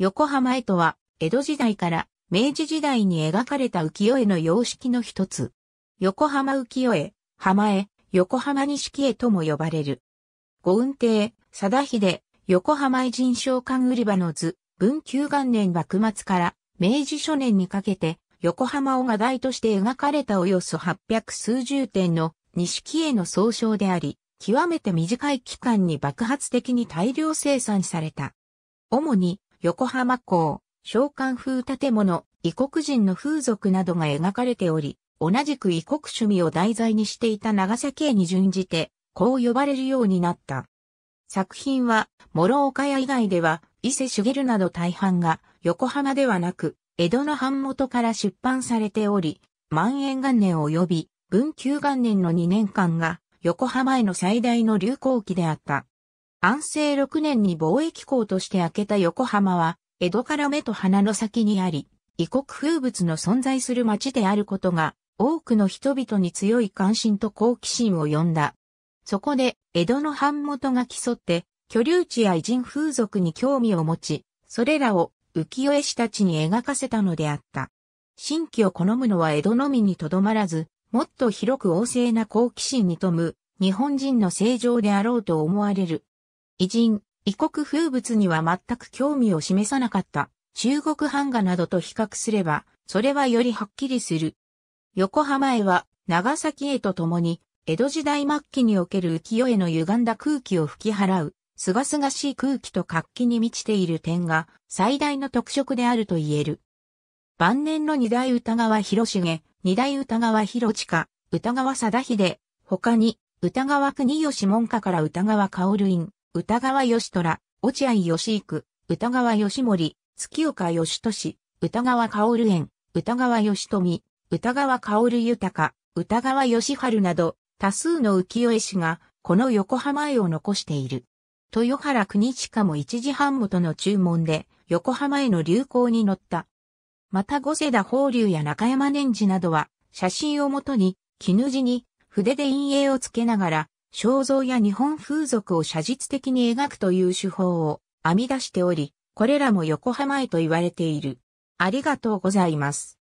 横浜絵とは、江戸時代から明治時代に描かれた浮世絵の様式の一つ。横浜浮世絵、浜絵、横浜錦絵とも呼ばれる。五雲亭、貞秀、横浜偉人商館売り場の図、文久元年幕末から明治初年にかけて、横浜を画題として描かれたおよそ800数十点の錦絵の総称であり、極めて短い期間に爆発的に大量生産された。主に横浜港、召喚風建物、異国人の風俗などが描かれており、同じく異国趣味を題材にしていた長崎へに準じて、こう呼ばれるようになった。作品は、諸岡屋以外では、伊勢茂など大半が、横浜ではなく、江戸の版元から出版されており、万円元年及び、文久元年の2年間が、横浜への最大の流行期であった。安政6年に貿易港として開けた横浜は、江戸から目と鼻の先にあり、異国風物の存在する街であることが、多くの人々に強い関心と好奇心を呼んだ。そこで、江戸の版元が競って、居留地や偉人風俗に興味を持ち、それらを浮世絵師たちに描かせたのであった。新規を好むのは江戸のみにとどまらず、もっと広く旺盛な好奇心に富む、日本人の正常であろうと思われる偉人、異国風物には全く興味を示さなかった。中国版画などと比較すれば、それはよりはっきりする。横浜へは、長崎へと共に、江戸時代末期における浮世絵の歪んだ空気を吹き払う、すがすがしい空気と活気に満ちている点が、最大の特色であると言える。晩年の二代歌川広重、二代歌川広近、歌川貞秀、他に、歌川国吉門下から歌川香院。歌川義虎、落合義行、歌川義盛、月岡義俊、歌川薫園、歌川義富、歌川薫豊、歌川義春など、多数の浮世絵師が、この横浜絵を残している。豊原国近も一時半元の注文で、横浜絵の流行に乗った。また五世田法隆や中山年次などは、写真をもとに、絹地に、筆で陰影をつけながら、肖像や日本風俗を写実的に描くという手法を編み出しており、これらも横浜へと言われている。ありがとうございます。